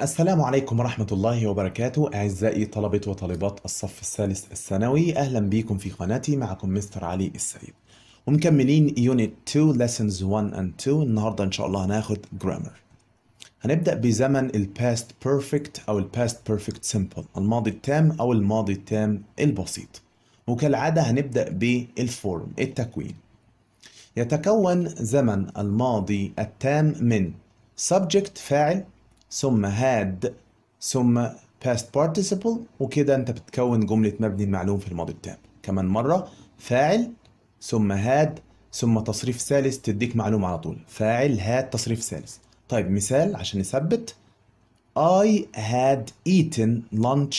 السلام عليكم ورحمة الله وبركاته أعزائي طلبة وطالبات الصف الثالث الثانوي أهلا بيكم في قناتي معكم مستر علي السيد ومكملين يونت 2 Lessons 1 and 2 النهاردة إن شاء الله هناخد Grammar هنبدأ بزمن ال Past Perfect أو ال Past Perfect Simple الماضي التام أو الماضي التام البسيط وكالعادة هنبدأ بالفورم التكوين يتكون زمن الماضي التام من subject فاعل ثم had ثم past participle وكده انت بتكون جملة مبني المعلوم في الماضي التام كمان مرة فاعل ثم هاد ثم تصريف ثالث تديك معلومة على طول فاعل هاد تصريف ثالث طيب مثال عشان نثبت I had eaten lunch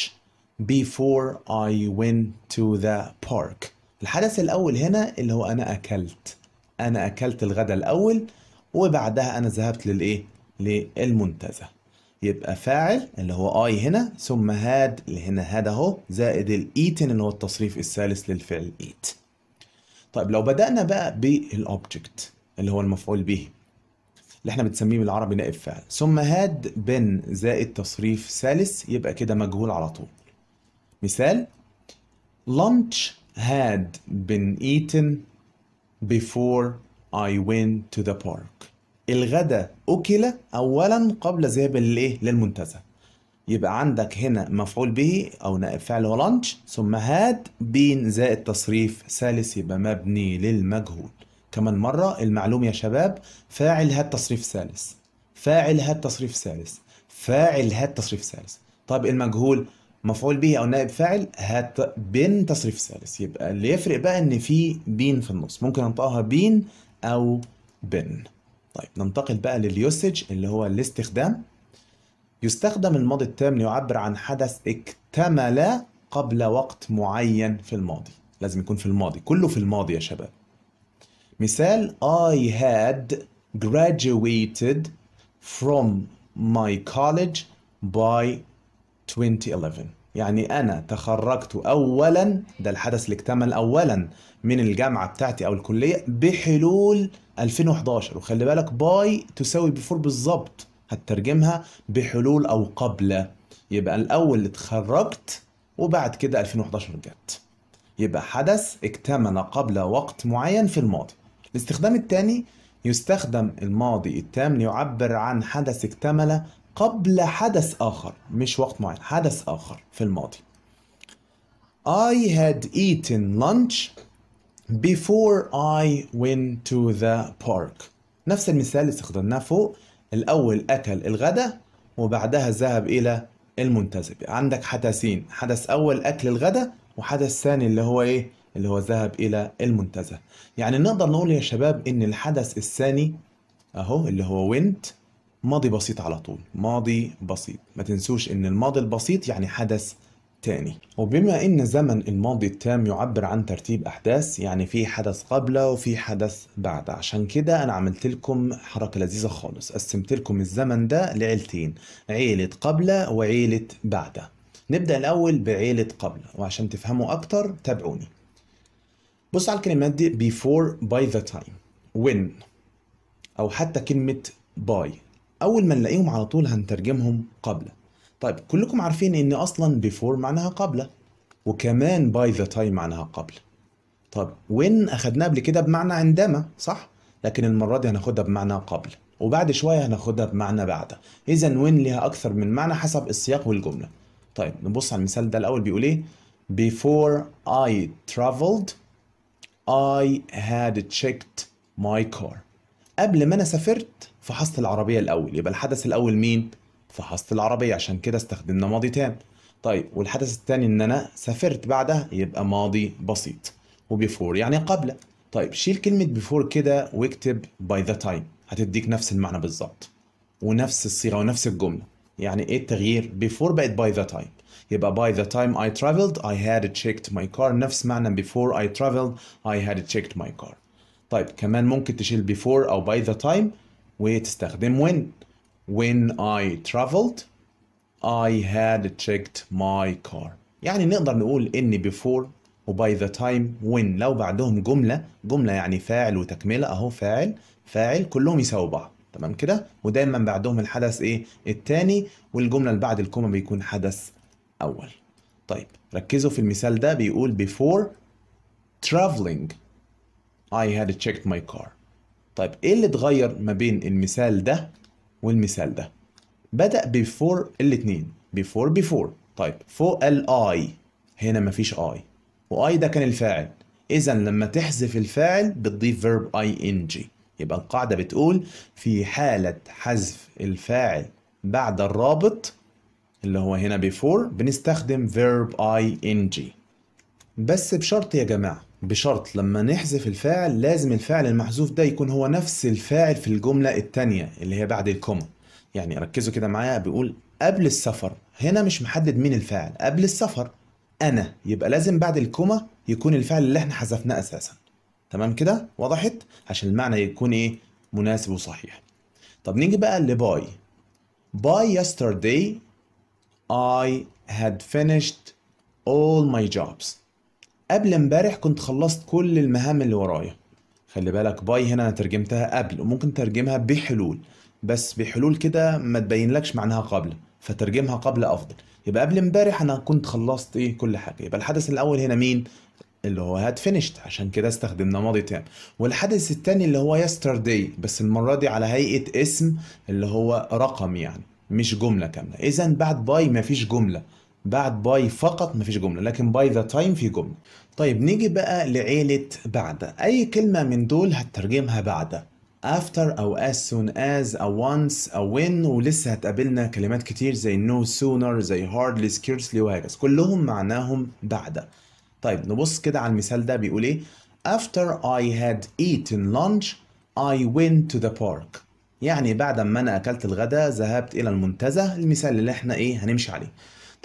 before I went to the park الحدث الأول هنا اللي هو أنا أكلت أنا أكلت الغداء الأول وبعدها أنا ذهبت للإيه؟ للمنتزه يبقى فاعل اللي هو اي هنا ثم هاد اللي هنا هاد اهو زائد الايتن اللي هو التصريف الثالث للفعل ايت طيب لو بدأنا بقى بالاوبجكت اللي هو المفعول به اللي احنا بنسميه بالعربي نائب فعل ثم هاد بن زائد تصريف ثالث يبقى كده مجهول على طول مثال lunch had been eaten before I went to the park الغداء أكل أولا قبل ذهاب للإيه للمنتزه يبقى عندك هنا مفعول به أو نائب فعل هو لانش ثم هاد بين زائد تصريف ثالث يبقى مبني للمجهول كمان مرة المعلوم يا شباب فاعل هاد تصريف ثالث فاعل هاد تصريف ثالث فاعل هاد تصريف ثالث طب المجهول مفعول به او نائب فاعل هات بين تصريف ثالث يبقى اللي يفرق بقى ان في بين في النص ممكن انطقها بين او بن طيب ننتقل بقى لليوسج اللي هو الاستخدام يستخدم الماضي التام ليعبر عن حدث اكتمل قبل وقت معين في الماضي لازم يكون في الماضي كله في الماضي يا شباب مثال I had graduated from my college by 2011 يعني انا تخرجت اولا ده الحدث اللي اكتمل اولا من الجامعه بتاعتي او الكليه بحلول 2011 وخلي بالك باي تساوي بيفور بالظبط هترجمها بحلول او قبل يبقى الاول اتخرجت وبعد كده 2011 جت يبقى حدث اكتمل قبل وقت معين في الماضي الاستخدام الثاني يستخدم الماضي التام ليعبر عن حدث اكتمل قبل حدث آخر مش وقت معين حدث آخر في الماضي I had eaten lunch before I went to the park نفس المثال اللي استخدمناه فوق الأول أكل الغداء وبعدها ذهب إلى المنتزه عندك حدثين حدث أول أكل الغداء وحدث ثاني اللي هو إيه اللي هو ذهب إلى المنتزه يعني نقدر نقول يا شباب إن الحدث الثاني أهو اللي هو went ماضي بسيط على طول ماضي بسيط ما تنسوش ان الماضي البسيط يعني حدث تاني وبما ان زمن الماضي التام يعبر عن ترتيب احداث يعني في حدث قبله وفي حدث بعد عشان كده انا عملت لكم حركه لذيذه خالص قسمت لكم الزمن ده لعيلتين عيله قبله وعيله بعده نبدا الاول بعيله قبله وعشان تفهموا اكتر تابعوني بص على الكلمات دي before by the time when او حتى كلمه by اول ما نلاقيهم على طول هنترجمهم قبل طيب كلكم عارفين ان اصلا before معناها قبل وكمان by the time معناها قبل طب when اخدناه قبل كده بمعنى عندما صح لكن المره دي هناخدها بمعنى قبل وبعد شويه هناخدها بمعنى بعد اذا when ليها اكثر من معنى حسب السياق والجمله طيب نبص على المثال ده الاول بيقول ايه before I traveled I had checked my car قبل ما انا سافرت فحصت العربية الأول يبقى الحدث الأول مين؟ فحصت العربية عشان كده استخدمنا ماضي تام طيب والحدث الثاني إن أنا سافرت بعدها يبقى ماضي بسيط وبيفور يعني قبل طيب شيل كلمة بيفور كده واكتب باي ذا تايم هتديك نفس المعنى بالظبط ونفس الصيغة ونفس الجملة يعني ايه التغيير؟ بيفور بقت باي ذا تايم يبقى by the time I traveled I had checked my car نفس معنى before I traveled I had checked my car طيب كمان ممكن تشيل before أو by the time وتستخدم when when I traveled I had checked my car يعني نقدر نقول إن before وباي ذا تايم when لو بعدهم جملة جملة يعني فاعل وتكملة أهو فاعل فاعل كلهم يساووا بعض تمام كده ودايما بعدهم الحدث إيه التاني والجملة اللي بعد الكومة بيكون حدث أول طيب ركزوا في المثال ده بيقول before traveling I had checked my car طيب ايه اللي اتغير ما بين المثال ده والمثال ده بدأ بفور الاتنين بفور بفور طيب فوق الاي هنا مفيش اي واي ده كان الفاعل اذا لما تحذف الفاعل بتضيف فيرب اي ان جي يبقى القاعدة بتقول في حالة حذف الفاعل بعد الرابط اللي هو هنا بيفور بنستخدم verb ing بس بشرط يا جماعة بشرط لما نحذف الفاعل لازم الفاعل المحذوف ده يكون هو نفس الفاعل في الجملة التانية اللي هي بعد الكوما يعني ركزوا كده معايا بيقول قبل السفر هنا مش محدد مين الفاعل قبل السفر أنا يبقى لازم بعد الكوما يكون الفعل اللي احنا حذفناه أساسا تمام كده وضحت عشان المعنى يكون إيه مناسب وصحيح طب نيجي بقى لباي باي yesterday I had finished all my jobs قبل امبارح كنت خلصت كل المهام اللي ورايا خلي بالك باي هنا انا ترجمتها قبل وممكن ترجمها بحلول بس بحلول كده ما تبينلكش معناها قبل فترجمها قبل افضل يبقى قبل امبارح انا كنت خلصت ايه كل حاجه يبقى الحدث الاول هنا مين اللي هو هاد فينيشت عشان كده استخدمنا ماضي تام والحدث الثاني اللي هو يسترداي بس المره دي على هيئه اسم اللي هو رقم يعني مش جمله كامله اذا بعد باي ما فيش جمله بعد باي فقط مفيش جمله لكن باي ذا تايم في جمله طيب نيجي بقى لعيله بعد اي كلمه من دول هتترجمها بعد after او as soon as او once او when ولسه هتقابلنا كلمات كتير زي no sooner زي hardly scarcely وهكذا كلهم معناهم بعد طيب نبص كده على المثال ده بيقول ايه after I had eaten lunch I went to the park يعني بعد ما انا اكلت الغداء ذهبت الى المنتزه المثال اللي احنا ايه هنمشي عليه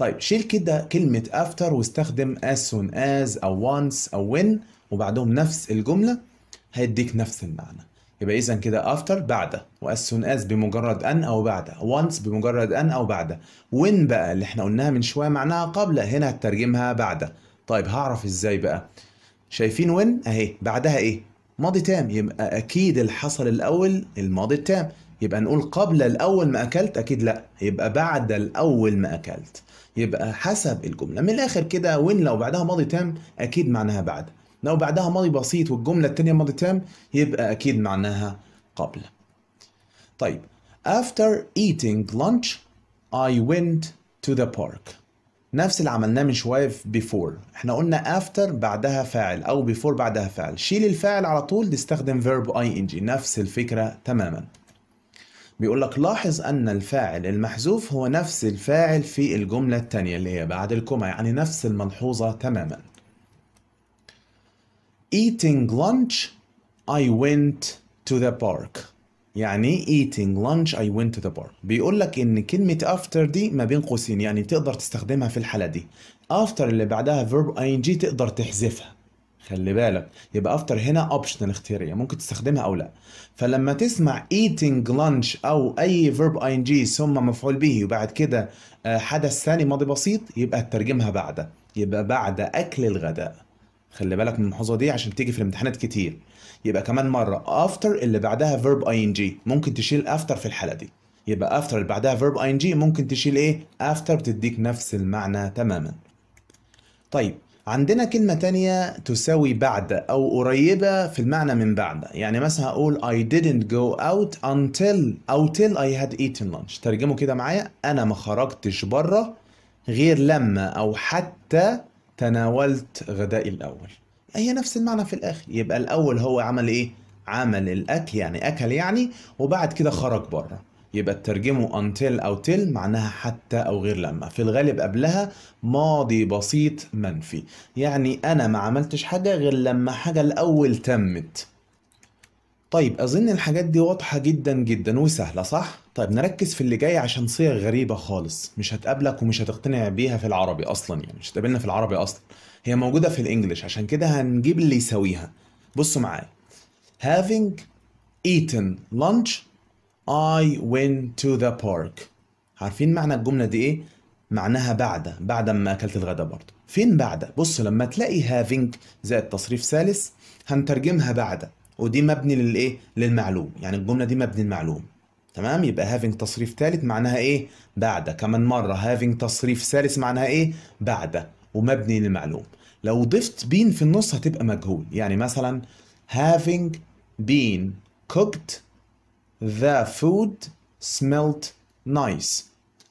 طيب شيل كده كلمة after واستخدم as soon as أو once أو when وبعدهم نفس الجملة هيديك نفس المعنى يبقى إذا كده after بعد و as soon as بمجرد أن أو بعد once بمجرد أن أو بعد when بقى اللي احنا قلناها من شوية معناها قبل هنا هترجمها بعد طيب هعرف إزاي بقى شايفين when أهي بعدها إيه ماضي تام يبقى أكيد اللي حصل الأول الماضي التام يبقى نقول قبل الأول ما أكلت أكيد لأ يبقى بعد الأول ما أكلت يبقى حسب الجملة من الآخر كده وين لو بعدها ماضي تام أكيد معناها بعد لو بعدها ماضي بسيط والجملة التانية ماضي تام يبقى أكيد معناها قبل طيب after eating lunch I went to the park نفس اللي عملناه من شويه في before احنا قلنا after بعدها فاعل او before بعدها فاعل شيل الفاعل على طول تستخدم verb ing نفس الفكره تماما بيقول لك لاحظ أن الفاعل المحذوف هو نفس الفاعل في الجملة الثانية اللي هي بعد الكوما يعني نفس الملحوظة تماما Eating lunch I went to the park يعني eating lunch I went to the park بيقول لك ان كلمة after دي ما بين قوسين يعني تقدر تستخدمها في الحالة دي after اللي بعدها verb ing تقدر تحذفها خلي بالك يبقى افتر هنا اوبشنال اختياريه ممكن تستخدمها او لا فلما تسمع eating lunch او اي فيرب اي ان جي ثم مفعول به وبعد كده آه، حدث ثاني ماضي بسيط يبقى تترجمها بعد يبقى بعد اكل الغداء خلي بالك من المحفظه دي عشان تيجي في الامتحانات كتير يبقى كمان مره افتر اللي بعدها فيرب اي ان جي ممكن تشيل افتر في الحاله دي يبقى افتر اللي بعدها فيرب اي ان جي ممكن تشيل ايه افتر بتديك نفس المعنى تماما طيب عندنا كلمة تانية تساوي بعد أو قريبة في المعنى من بعد يعني مثلا هقول I didn't go out until أو till I had eaten lunch ترجمه كده معايا أنا ما خرجتش بره غير لما أو حتى تناولت غدائي الأول هي نفس المعنى في الآخر يبقى الأول هو عمل إيه؟ عمل الأكل يعني أكل يعني وبعد كده خرج بره يبقى تترجمه until أو till معناها حتى أو غير لما في الغالب قبلها ماضي بسيط منفي يعني أنا ما عملتش حاجة غير لما حاجة الأول تمت طيب أظن الحاجات دي واضحة جدا جدا وسهلة صح؟ طيب نركز في اللي جاي عشان صيغ غريبة خالص مش هتقابلك ومش هتقتنع بيها في العربي أصلا يعني مش هتقابلنا في العربي أصلا هي موجودة في الإنجليش عشان كده هنجيب اللي يساويها بصوا معايا having eaten lunch I went to the park عارفين معنى الجملة دي إيه؟ معناها بعد بعد ما أكلت الغداء برضه فين بعد؟ بص لما تلاقي having زائد تصريف ثالث هنترجمها بعد ودي مبني للإيه؟ للمعلوم يعني الجملة دي مبني المعلوم تمام يبقى having تصريف ثالث معناها إيه؟ بعد كمان مرة having تصريف ثالث معناها إيه؟ بعد ومبني للمعلوم لو ضفت been في النص هتبقى مجهول يعني مثلا having been cooked The food smelt nice.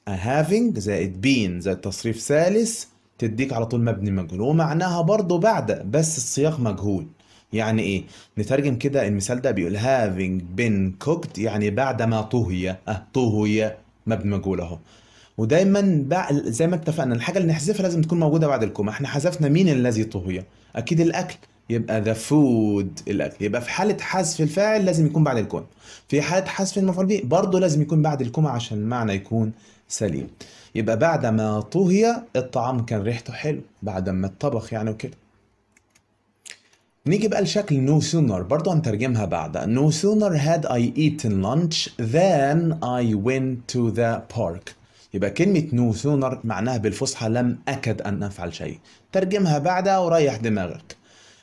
A having زائد been زائد تصريف ثالث تديك على طول مبني مجهول ومعناها برضه بعد بس السياق مجهول يعني ايه نترجم كده المثال ده بيقول having been cooked يعني بعد ما طهي اه طهي مبني مجهول اهو ودايما زي ما اتفقنا الحاجه اللي نحذفها لازم تكون موجوده بعد الكومه احنا حذفنا مين الذي طهي اكيد الاكل يبقى ذا فود الاكل يبقى في حاله حذف الفاعل لازم يكون بعد الكون في حاله حذف المفعول به برضه لازم يكون بعد الكون عشان المعنى يكون سليم يبقى بعد ما طهي الطعام كان ريحته حلو بعد ما اتطبخ يعني وكده نيجي بقى لشكل no sooner برضه هنترجمها بعد no sooner had I eaten lunch than I went to the park يبقى كلمة no sooner معناها بالفصحى لم أكد أن أفعل شيء ترجمها بعدها وريح دماغك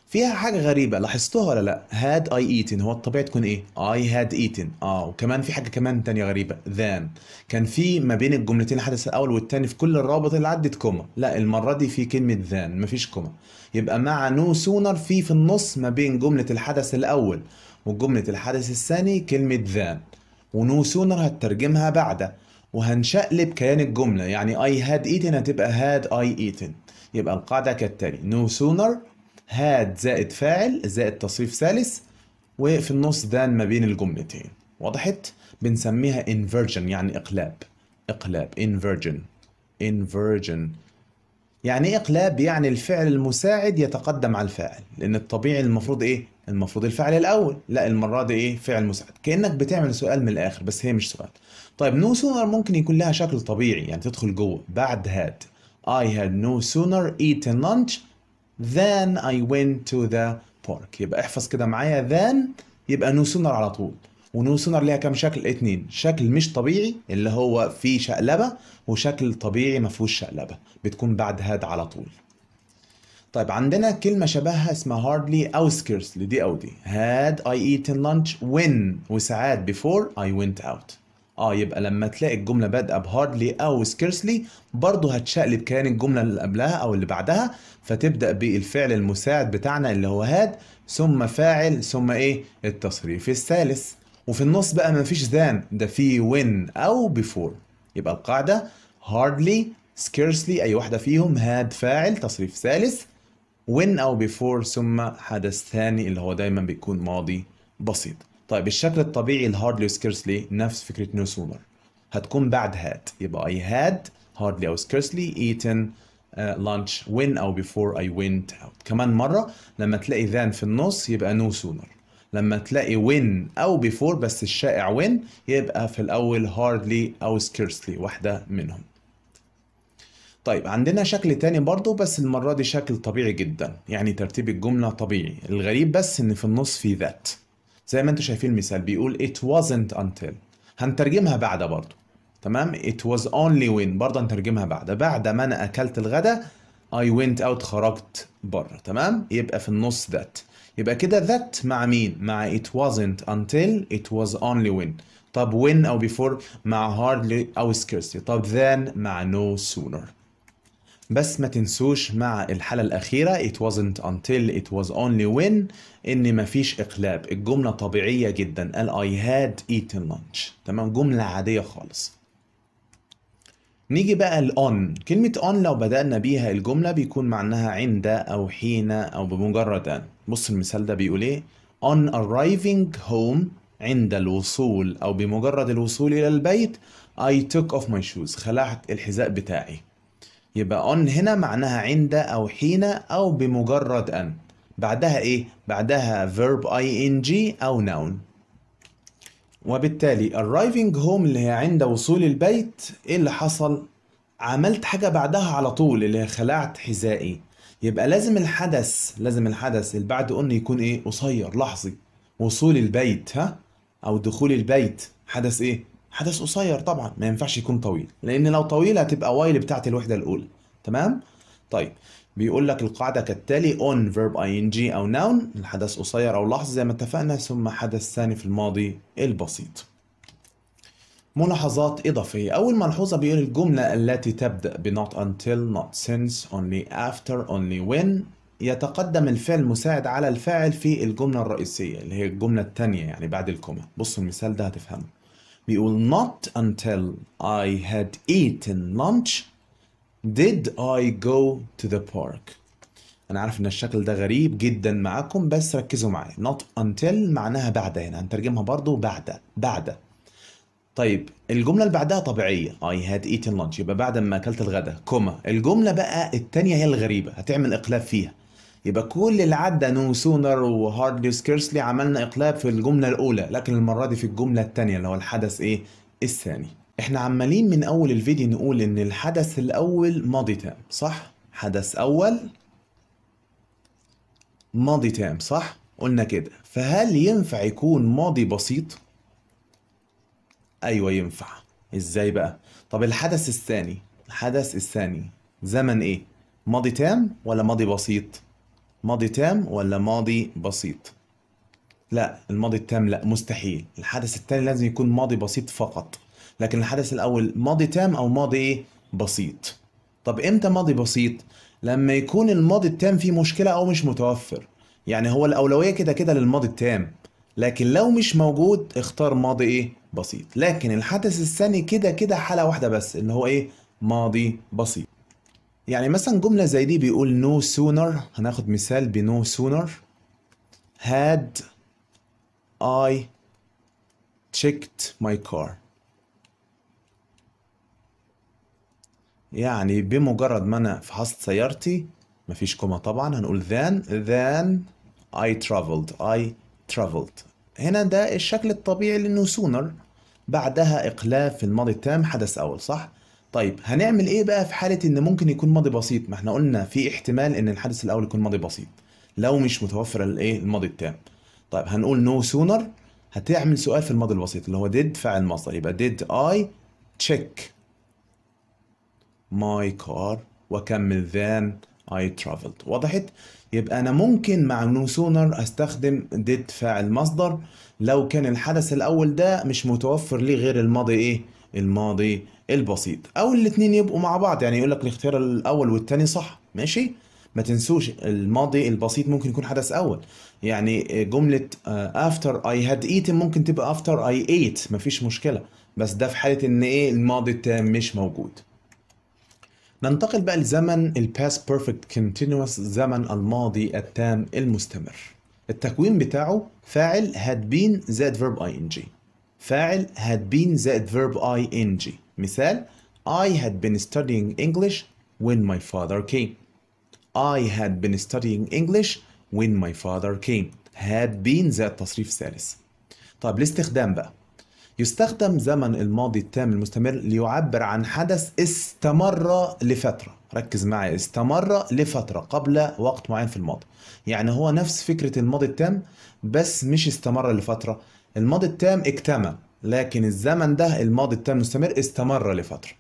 فيها حاجه غريبه لاحظتوها ولا لا هاد اي ايتن هو الطبيعي تكون ايه اي هاد ايتن اه وكمان في حاجه كمان تانية غريبه ذان كان في ما بين الجملتين الحدث الاول والتاني في كل الرابط اللي عدت كوما لا المره دي في كلمه ذان مفيش كوما يبقى مع نو سونر في في النص ما بين جمله الحدث الاول وجمله الحدث الثاني كلمه ذان ونو سونر هترجمها بعده وهنشقلب كيان الجمله يعني اي هاد ايتن هتبقى هاد اي ايتن يبقى القاعده كالتالي نو no sooner هاد زائد فاعل زائد تصريف ثالث وفي النص دان ما بين الجملتين وضحت بنسميها inversion يعني اقلاب اقلاب inversion inversion يعني ايه اقلاب يعني الفعل المساعد يتقدم على الفاعل لان الطبيعي المفروض ايه المفروض الفعل الاول لا المره دي ايه فعل مساعد كانك بتعمل سؤال من الاخر بس هي مش سؤال طيب نو no سونر ممكن يكون لها شكل طبيعي يعني تدخل جوه بعد هاد I had no sooner eaten lunch then I went to the park يبقى احفظ كده معايا then يبقى نو سونر على طول ونو سونر ليها كام شكل اتنين شكل مش طبيعي اللي هو فيه شقلبه وشكل طبيعي ما فيهوش شقلبه بتكون بعد هاد على طول طيب عندنا كلمه شبهها اسمها hardly او scarcely دي او دي had I eaten lunch when وساعات before I went out اه يبقى لما تلاقي الجمله بادئه بهاردلي او سكيرسلي برضه هتشقلب كيان الجمله اللي قبلها او اللي بعدها فتبدا بالفعل المساعد بتاعنا اللي هو هاد ثم فاعل ثم ايه التصريف الثالث وفي النص بقى مفيش ذان ده في وين او بيفور يبقى القاعده هاردلي سكيرسلي اي واحده فيهم هاد فاعل تصريف ثالث وين او بيفور ثم حدث ثاني اللي هو دايما بيكون ماضي بسيط طيب الشكل الطبيعي لهاردلي وسكيرسلي نفس فكره نو سونر هتكون بعد هاد يبقى اي هاد هاردلي أو سكيرسلي ايتن لانش وين أو بيفور اي ونت اوت كمان مرة لما تلاقي ذان في النص يبقى no سونر لما تلاقي وين أو بيفور بس الشائع وين يبقى في الأول هاردلي أو سكيرسلي واحدة منهم طيب عندنا شكل تاني برضو بس المرة دي شكل طبيعي جدا يعني ترتيب الجملة طبيعي الغريب بس إن في النص في ذات زي ما انتم شايفين المثال بيقول it wasn't until هنترجمها بعد برضه تمام it was only when برضه هنترجمها بعد بعد ما انا اكلت الغدا I went out خرجت بره تمام يبقى في النص that يبقى كده that مع مين مع it wasn't until it was only when طب when او before مع hardly او scarcely طب then مع no sooner بس ما تنسوش مع الحالة الأخيرة it wasn't until it was only when إن مفيش إقلاب الجملة طبيعية جدا قال I had eaten lunch تمام جملة عادية خالص نيجي بقى on كلمة on لو بدأنا بيها الجملة بيكون معناها عند أو حين أو بمجرد أن بص المثال ده بيقول إيه on arriving home عند الوصول أو بمجرد الوصول إلى البيت I took off my shoes خلعت الحذاء بتاعي يبقى on هنا معناها عند أو حين أو بمجرد أن بعدها إيه؟ بعدها verb ing أو noun وبالتالي arriving home اللي هي عند وصول البيت إيه اللي حصل؟ عملت حاجة بعدها على طول اللي هي خلعت حذائي يبقى لازم الحدث لازم الحدث اللي بعد أن يكون ايه قصير لحظي وصول البيت ها او دخول البيت حدث ايه حدث قصير طبعا ما ينفعش يكون طويل لان لو طويل هتبقى وايل بتاعت الوحده الاولى تمام طيب بيقول لك القاعده كالتالي on verb ing او noun الحدث قصير او لحظه زي ما اتفقنا ثم حدث ثاني في الماضي البسيط ملاحظات إضافية أول ملحوظة بيقول الجملة التي تبدأ ب not until not since only after only when يتقدم الفعل مساعد على الفاعل في الجملة الرئيسية اللي هي الجملة الثانية يعني بعد الكومة بص المثال ده هتفهمه بيقول not until I had eaten lunch did I go to the park انا عارف ان الشكل ده غريب جدا معاكم بس ركزوا معايا not until معناها بعد هنا هنترجمها برضو بعد بعد طيب الجملة اللي بعدها طبيعية I had eaten lunch يبقى بعد ما أكلت الغداء كوما الجملة بقى التانية هي الغريبة هتعمل إقلاب فيها يبقى كل اللي عدى نو سونر وهاردلي وسكيرسلي عملنا اقلاب في الجمله الاولى لكن المره دي في الجمله الثانيه اللي هو الحدث ايه الثاني احنا عمالين من اول الفيديو نقول ان الحدث الاول ماضي تام صح حدث اول ماضي تام صح قلنا كده فهل ينفع يكون ماضي بسيط ايوه ينفع ازاي بقى طب الحدث الثاني الحدث الثاني زمن ايه ماضي تام ولا ماضي بسيط ماضي تام ولا ماضي بسيط لا الماضي التام لا مستحيل الحدث الثاني لازم يكون ماضي بسيط فقط لكن الحدث الاول ماضي تام او ماضي ايه بسيط طب امتى ماضي بسيط لما يكون الماضي التام فيه مشكله او مش متوفر يعني هو الاولويه كده كده للماضي التام لكن لو مش موجود اختار ماضي ايه بسيط لكن الحدث الثاني كده كده حاله واحده بس ان هو ايه ماضي بسيط يعني مثلا جملة زي دي بيقول no sooner هناخد مثال ب no sooner had I checked my car يعني بمجرد ما انا فحصت سيارتي مفيش كوما طبعا هنقول then then I traveled I traveled هنا ده الشكل الطبيعي لانه sooner بعدها اقلاب في الماضي التام حدث اول صح طيب هنعمل ايه بقى في حاله ان ممكن يكون ماضي بسيط ما احنا قلنا في احتمال ان الحدث الاول يكون ماضي بسيط لو مش متوفر الايه الماضي التام طيب هنقول نو no سونر هتعمل سؤال في الماضي البسيط اللي هو ديد فعل مصدر يبقى ديد اي تشيك ماي كار واكمل ذان اي ترافلد وضحت يبقى انا ممكن مع نو سونر استخدم ديد فاعل مصدر لو كان الحدث الاول ده مش متوفر لي غير الماضي ايه الماضي البسيط او الاثنين يبقوا مع بعض يعني يقول لك الاختيار الاول والثاني صح ماشي ما تنسوش الماضي البسيط ممكن يكون حدث اول يعني جمله افتر اي هاد eaten ممكن تبقى افتر اي ايت مفيش مشكله بس ده في حاله ان ايه الماضي التام مش موجود ننتقل بقى لزمن الباس بيرفكت كونتينوس زمن الماضي التام المستمر التكوين بتاعه فاعل had been زائد verb ing فاعل had been زائد verb ing مثال I had been studying English when my father came I had been studying English when my father came had been ذات تصريف ثالث طيب الاستخدام بقى يستخدم زمن الماضي التام المستمر ليعبر عن حدث استمر لفترة ركز معي استمر لفترة قبل وقت معين في الماضي يعني هو نفس فكرة الماضي التام بس مش استمر لفترة الماضي التام اكتمل لكن الزمن ده الماضي التام المستمر استمر لفترة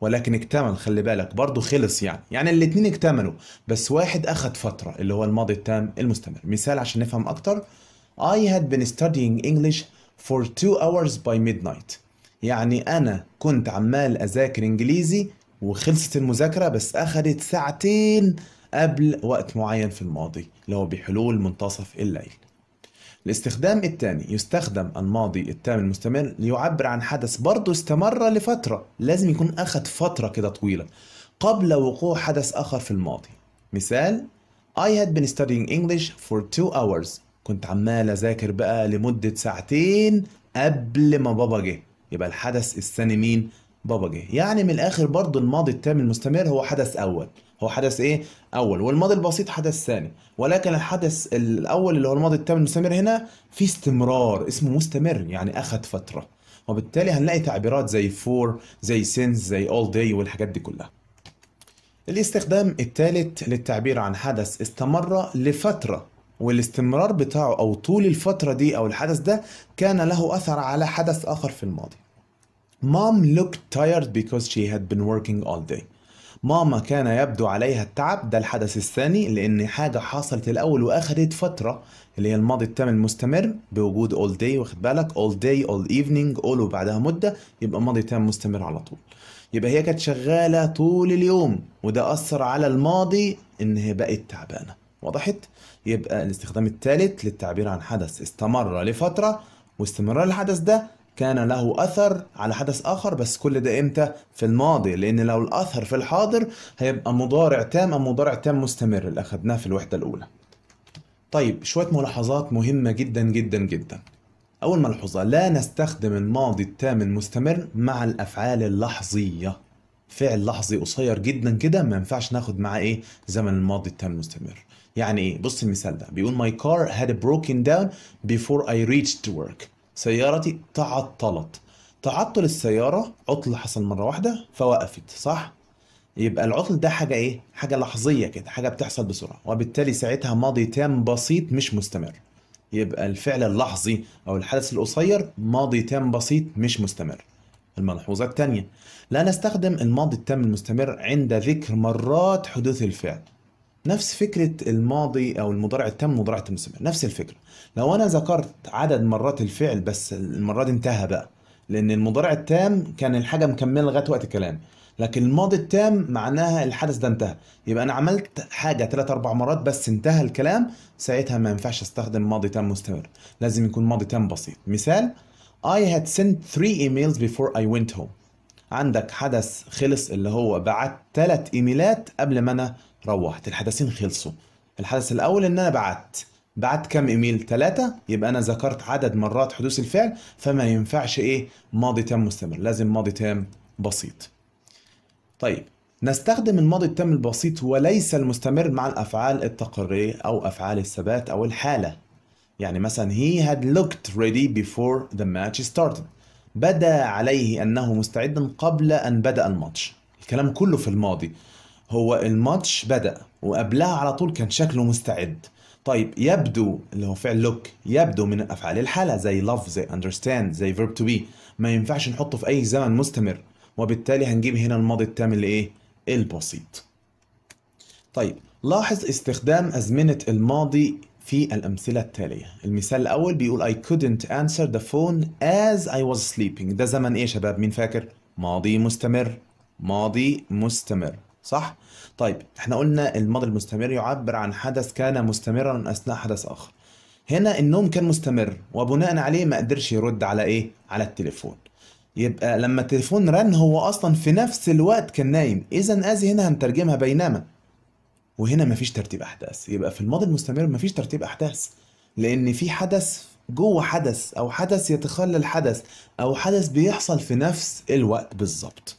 ولكن اكتمل خلي بالك برضه خلص يعني يعني الاتنين اكتملوا بس واحد اخد فترة اللي هو الماضي التام المستمر مثال عشان نفهم اكتر I had been studying English for two hours by midnight يعني أنا كنت عمال أذاكر إنجليزي وخلصت المذاكرة بس أخدت ساعتين قبل وقت معين في الماضي اللي هو بحلول منتصف الليل الاستخدام الثاني يستخدم الماضي التام المستمر ليعبر عن حدث برضه استمر لفترة لازم يكون أخد فترة كده طويلة قبل وقوع حدث آخر في الماضي مثال I had been studying English for two hours كنت عمال أذاكر بقى لمدة ساعتين قبل ما بابا جه يبقى الحدث الثاني مين؟ بابا جه يعني من الآخر برضه الماضي التام المستمر هو حدث أول هو حدث ايه اول والماضي البسيط حدث ثاني ولكن الحدث الاول اللي هو الماضي التام المستمر هنا في استمرار اسمه مستمر يعني اخذ فتره وبالتالي هنلاقي تعبيرات زي فور زي سينس زي اول داي والحاجات دي كلها الاستخدام الثالث للتعبير عن حدث استمر لفتره والاستمرار بتاعه او طول الفتره دي او الحدث ده كان له اثر على حدث اخر في الماضي Mom looked tired because she had been working all day. ماما كان يبدو عليها التعب ده الحدث الثاني لأن حاجة حصلت الأول وأخدت فترة اللي هي الماضي التام مستمر بوجود all day واخد بالك all day all evening all وبعدها مدة يبقى ماضي تام مستمر على طول يبقى هي كانت شغالة طول اليوم وده أثر على الماضي إن هي بقت تعبانة وضحت؟ يبقى الاستخدام الثالث للتعبير عن حدث استمر لفترة واستمرار الحدث ده كان له اثر على حدث اخر بس كل ده امتى في الماضي لان لو الاثر في الحاضر هيبقى مضارع تام او مضارع تام مستمر اللي اخدناه في الوحده الاولى طيب شويه ملاحظات مهمه جدا جدا جدا اول ملحوظه لا نستخدم الماضي التام المستمر مع الافعال اللحظيه فعل لحظي قصير جدا كده ما ينفعش ناخد معاه ايه زمن الماضي التام المستمر يعني ايه بص المثال ده بيقول my car had broken down before I reached work سيارتي تعطلت تعطل السيارة عطل حصل مرة واحدة فوقفت صح؟ يبقى العطل ده حاجة إيه؟ حاجة لحظية كده حاجة بتحصل بسرعة وبالتالي ساعتها ماضي تام بسيط مش مستمر يبقى الفعل اللحظي أو الحدث القصير ماضي تام بسيط مش مستمر الملحوظة الثانية لا نستخدم الماضي التام المستمر عند ذكر مرات حدوث الفعل نفس فكرة الماضي أو المضارع التام مضارع المستمر نفس الفكرة لو أنا ذكرت عدد مرات الفعل بس المرة دي انتهى بقى لأن المضارع التام كان الحاجة مكملة لغاية وقت الكلام لكن الماضي التام معناها الحدث ده انتهى يبقى أنا عملت حاجة ثلاث أربع مرات بس انتهى الكلام ساعتها ما ينفعش أستخدم ماضي تام مستمر لازم يكون ماضي تام بسيط مثال I had sent three emails before I went home عندك حدث خلص اللي هو بعت ثلاث ايميلات قبل ما انا روحت الحدثين خلصوا الحدث الاول ان انا بعت بعت كام ايميل ثلاثة يبقى انا ذكرت عدد مرات حدوث الفعل فما ينفعش ايه ماضي تام مستمر لازم ماضي تام بسيط طيب نستخدم الماضي التام البسيط وليس المستمر مع الافعال التقريريه او افعال الثبات او الحاله يعني مثلا he had looked ready before the match started بدا عليه انه مستعد قبل ان بدا الماتش الكلام كله في الماضي هو الماتش بدأ وقبلها على طول كان شكله مستعد طيب يبدو اللي هو فعل لوك يبدو من افعال الحاله زي لاف زي اندرستاند زي فيرب تو بي ما ينفعش نحطه في اي زمن مستمر وبالتالي هنجيب هنا الماضي التام ايه البسيط طيب لاحظ استخدام ازمنه الماضي في الامثله التاليه المثال الاول بيقول I couldn't answer the phone as I was sleeping ده زمن ايه يا شباب مين فاكر ماضي مستمر ماضي مستمر صح؟ طيب احنا قلنا الماضي المستمر يعبر عن حدث كان مستمرا اثناء حدث اخر. هنا النوم كان مستمر وبناء عليه ما قدرش يرد على ايه؟ على التليفون. يبقى لما التليفون رن هو اصلا في نفس الوقت كان نايم، اذا ازي هنا هنترجمها بينما. وهنا مفيش ترتيب احداث، يبقى في الماضي المستمر مفيش ترتيب احداث. لان في حدث جوه حدث او حدث يتخلل حدث او حدث بيحصل في نفس الوقت بالظبط.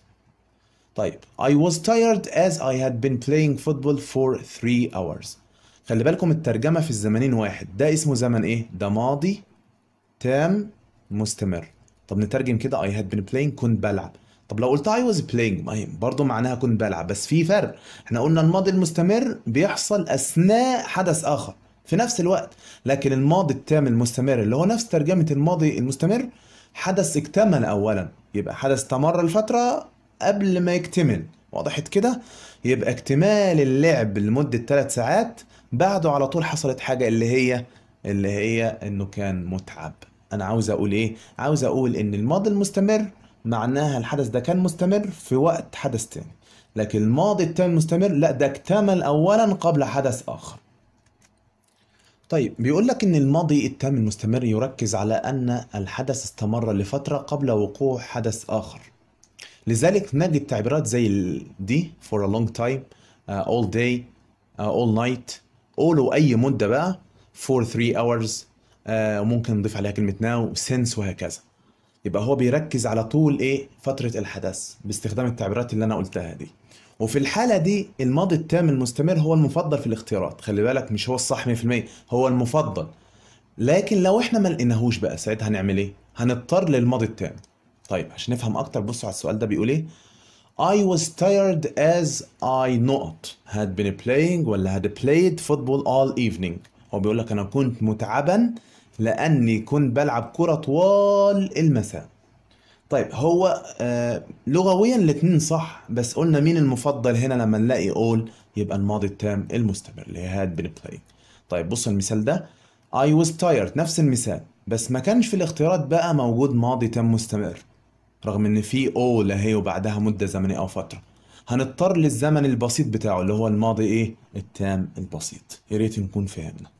طيب I was tired as I had been playing football for three hours خلي بالكم الترجمة في الزمنين واحد ده اسمه زمن ايه؟ ده ماضي تام مستمر طب نترجم كده I had been playing كنت بلعب طب لو قلت I was playing برضه معناها كنت بلعب بس في فرق احنا قلنا الماضي المستمر بيحصل أثناء حدث آخر في نفس الوقت لكن الماضي التام المستمر اللي هو نفس ترجمة الماضي المستمر حدث اكتمل أولا يبقى حدث استمر لفترة قبل ما يكتمل وضحت كده يبقى اكتمال اللعب لمدة 3 ساعات بعده على طول حصلت حاجة اللي هي اللي هي انه كان متعب انا عاوز اقول ايه عاوز اقول ان الماضي المستمر معناها الحدث ده كان مستمر في وقت حدث تاني لكن الماضي التاني المستمر لا ده اكتمل اولا قبل حدث اخر طيب بيقول لك ان الماضي التام المستمر يركز على ان الحدث استمر لفتره قبل وقوع حدث اخر لذلك نجد تعبيرات زي دي for a long time uh, all day uh, all night all وأي مدة بقى for three hours آه، وممكن ممكن نضيف عليها كلمة now since وهكذا يبقى هو بيركز على طول ايه فترة الحدث باستخدام التعبيرات اللي أنا قلتها دي وفي الحالة دي الماضي التام المستمر هو المفضل في الاختيارات خلي بالك مش هو الصح 100% هو المفضل لكن لو احنا ما لقيناهوش بقى ساعتها هنعمل ايه؟ هنضطر للماضي التام طيب عشان نفهم اكتر بصوا على السؤال ده بيقول ايه I was tired as I not had been playing ولا had played football all evening هو بيقول لك انا كنت متعبا لاني كنت بلعب كرة طوال المساء طيب هو آه لغويا الاتنين صح بس قلنا مين المفضل هنا لما نلاقي all يبقى الماضي التام المستمر اللي هي had been playing طيب بصوا المثال ده I was tired نفس المثال بس ما كانش في الاختيارات بقى موجود ماضي تام مستمر رغم ان في او لهي وبعدها مده زمنيه او فتره هنضطر للزمن البسيط بتاعه اللي هو الماضي ايه التام البسيط يا ريت نكون فهمنا